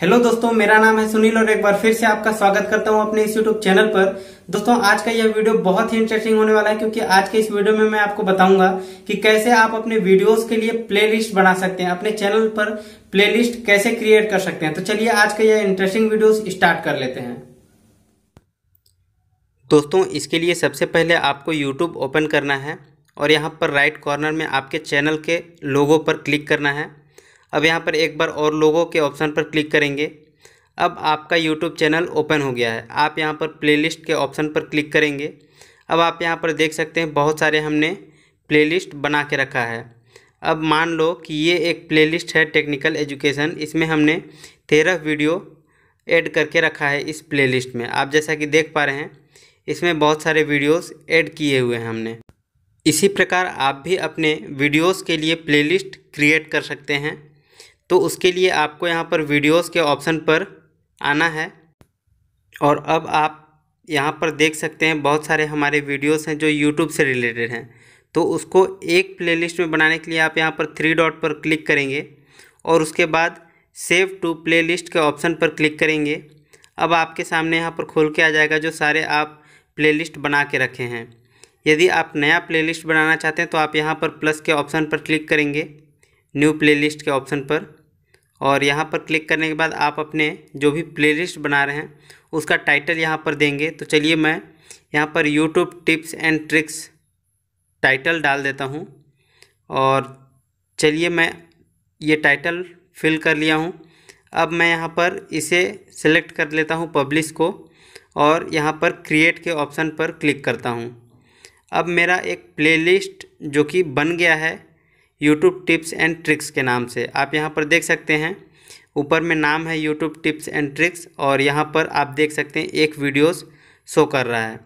hello दोस्तों मेरा नाम है सुनील और एक बार फिर से आपका स्वागत करता हूं अपने इस यूट्यूब चैनल पर दोस्तों आज का यह वीडियो बहुत ही इंटरेस्टिंग होने वाला है क्योंकि आज के इस वीडियो में मैं आपको बताऊंगा कि कैसे आप अपने वीडियोस के लिए प्लेलिस्ट बना सकते हैं अपने चैनल पर प्ले कैसे क्रिएट कर सकते हैं तो चलिए आज का यह इंटरेस्टिंग वीडियो स्टार्ट कर लेते हैं दोस्तों इसके लिए सबसे पहले आपको यूट्यूब ओपन करना है और यहाँ पर राइट कॉर्नर में आपके चैनल के लोगों पर क्लिक करना है अब यहाँ पर एक बार और लोगों के ऑप्शन पर क्लिक करेंगे अब आपका यूट्यूब चैनल ओपन हो गया है आप यहाँ पर प्ले के ऑप्शन पर क्लिक करेंगे अब आप यहाँ पर देख सकते हैं बहुत सारे हमने प्ले बना के रखा है अब मान लो कि ये एक प्लेलिस्ट है टेक्निकल एजुकेशन इसमें हमने तेरह वीडियो ऐड करके रखा है इस प्लेलिस्ट में आप जैसा कि देख पा रहे हैं इसमें बहुत सारे वीडियोस ऐड किए हुए हैं हमने इसी प्रकार आप भी अपने वीडियोस के लिए प्लेलिस्ट क्रिएट कर सकते हैं तो उसके लिए आपको यहाँ पर वीडियोस के ऑप्शन पर आना है और अब आप यहाँ पर देख सकते हैं बहुत सारे हमारे वीडियोस हैं जो यूट्यूब से रिलेटेड हैं तो उसको एक प्लेलिस्ट में बनाने के लिए आप यहाँ पर थ्री डॉट पर क्लिक करेंगे और उसके बाद सेव टू प्ले के ऑप्शन पर क्लिक करेंगे अब आपके सामने यहाँ पर खोल के आ जाएगा जो सारे आप प्लेलिस्ट बना के रखे हैं यदि आप नया प्लेलिस्ट बनाना चाहते हैं तो आप यहाँ पर प्लस के ऑप्शन पर क्लिक करेंगे न्यू प्लेलिस्ट के ऑप्शन पर और यहाँ पर क्लिक करने के बाद आप अपने जो भी प्लेलिस्ट बना रहे हैं उसका टाइटल यहाँ पर देंगे तो चलिए मैं यहाँ पर YouTube tips and tricks title डाल देता हूँ और चलिए मैं ये टाइटल फिल कर लिया हूँ अब मैं यहाँ पर इसे सेलेक्ट कर लेता हूँ पब्लिश को और यहाँ पर क्रिएट के ऑप्शन पर क्लिक करता हूँ अब मेरा एक प्लेलिस्ट जो कि बन गया है यूट्यूब टिप्स एंड ट्रिक्स के नाम से आप यहाँ पर देख सकते हैं ऊपर में नाम है यूट्यूब टिप्स एंड ट्रिक्स और यहाँ पर आप देख सकते हैं एक वीडियोस शो कर रहा है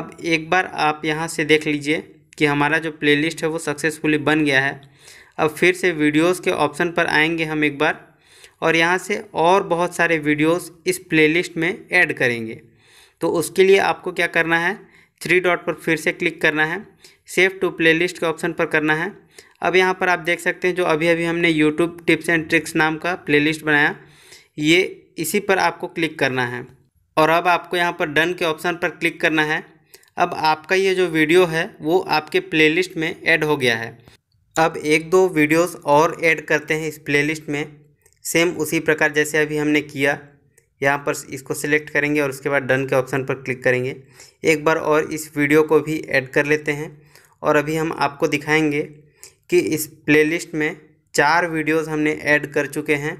अब एक बार आप यहाँ से देख लीजिए कि हमारा जो प्लेलिस्ट है वो सक्सेसफुली बन गया है अब फिर से वीडियोस के ऑप्शन पर आएंगे हम एक बार और यहाँ से और बहुत सारे वीडियोस इस प्लेलिस्ट में ऐड करेंगे तो उसके लिए आपको क्या करना है थ्री डॉट पर फिर से क्लिक करना है सेव टू प्लेलिस्ट के ऑप्शन पर करना है अब यहाँ पर आप देख सकते हैं जो अभी अभी हमने यूट्यूब टिप्स एंड ट्रिक्स नाम का प्ले बनाया ये इसी पर आपको क्लिक करना है और अब आपको यहाँ पर डन के ऑप्शन पर क्लिक करना है अब आपका ये जो वीडियो है वो आपके प्लेलिस्ट में ऐड हो गया है अब एक दो वीडियोस और ऐड करते हैं इस प्लेलिस्ट में सेम उसी प्रकार जैसे अभी हमने किया यहाँ पर इसको सिलेक्ट करेंगे और उसके बाद डन के ऑप्शन पर क्लिक करेंगे एक बार और इस वीडियो को भी ऐड कर लेते हैं और अभी हम आपको दिखाएँगे कि इस प्लेलिस्ट में चार वीडियोस हमने ऐड कर चुके हैं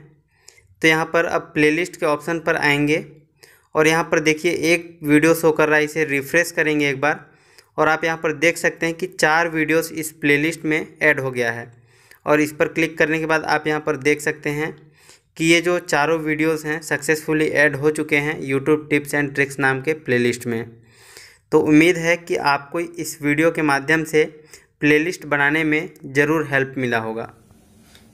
तो यहाँ पर अब प्लेलिस्ट के ऑप्शन पर आएंगे और यहाँ पर देखिए एक वीडियो शो कर रहा है इसे रिफ़्रेश करेंगे एक बार और आप यहाँ पर देख सकते हैं कि चार वीडियोस इस प्लेलिस्ट में ऐड हो गया है और इस पर क्लिक करने के बाद आप यहाँ पर देख सकते हैं कि ये जो चारों वीडियोस हैं सक्सेसफुली ऐड हो चुके हैं यूट्यूब टिप्स एंड ट्रिक्स नाम के प्लेलिस्ट में तो उम्मीद है कि आपको इस वीडियो के माध्यम से प्लेलिस्ट बनाने में ज़रूर हेल्प मिला होगा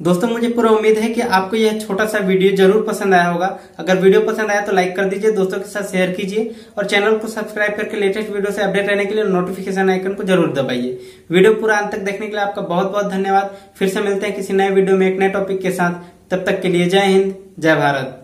दोस्तों मुझे पूरा उम्मीद है कि आपको यह छोटा सा वीडियो जरूर पसंद आया होगा अगर वीडियो पसंद आया तो लाइक कर दीजिए दोस्तों के साथ शेयर कीजिए और चैनल को सब्सक्राइब करके लेटेस्ट वीडियो से अपडेट रहने के लिए नोटिफिकेशन आइकन को जरूर दबाइए वीडियो पूरा अंत तक देखने के लिए आपका बहुत बहुत धन्यवाद फिर से मिलते हैं किसी नए वीडियो में एक नए टॉपिक के साथ तब तक के लिए जय हिंद जय भारत